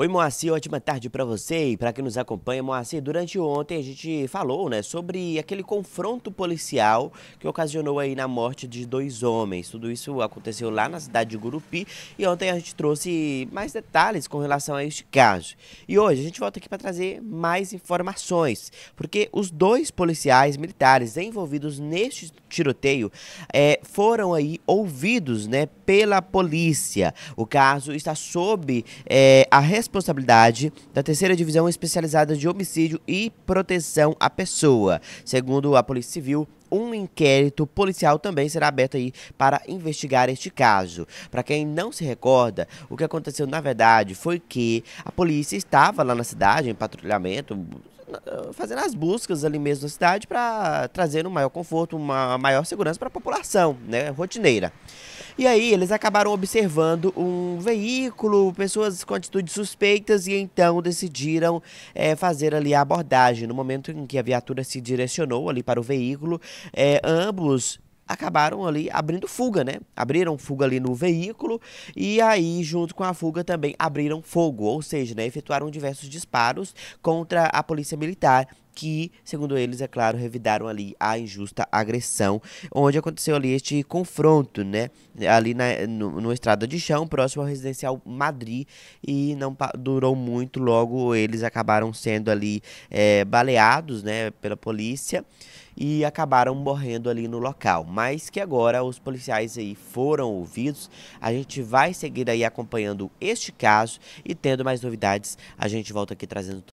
Oi, Moacir, ótima tarde para você e para quem nos acompanha. Moacir, durante ontem a gente falou né, sobre aquele confronto policial que ocasionou aí na morte de dois homens. Tudo isso aconteceu lá na cidade de Gurupi e ontem a gente trouxe mais detalhes com relação a este caso. E hoje a gente volta aqui para trazer mais informações, porque os dois policiais militares envolvidos neste tiroteio é, foram aí ouvidos né, pela polícia. O caso está sob é, a responsabilidade responsabilidade da terceira divisão especializada de homicídio e proteção à pessoa. Segundo a Polícia Civil, um inquérito policial também será aberto aí para investigar este caso. Para quem não se recorda, o que aconteceu na verdade foi que a polícia estava lá na cidade em patrulhamento, fazendo as buscas ali mesmo na cidade para trazer um maior conforto, uma maior segurança para a população, né, rotineira. E aí eles acabaram observando um veículo, pessoas com atitudes suspeitas e então decidiram é, fazer ali a abordagem. No momento em que a viatura se direcionou ali para o veículo, é, ambos acabaram ali abrindo fuga, né? Abriram fuga ali no veículo e aí, junto com a fuga, também abriram fogo, ou seja, né, efetuaram diversos disparos contra a polícia militar que, segundo eles, é claro, revidaram ali a injusta agressão, onde aconteceu ali este confronto, né? Ali na no, estrada de chão, próximo ao residencial Madrid, e não durou muito, logo eles acabaram sendo ali é, baleados, né, pela polícia e acabaram morrendo ali no local. Mas que agora os policiais aí foram ouvidos. A gente vai seguir aí acompanhando este caso e tendo mais novidades, a gente volta aqui trazendo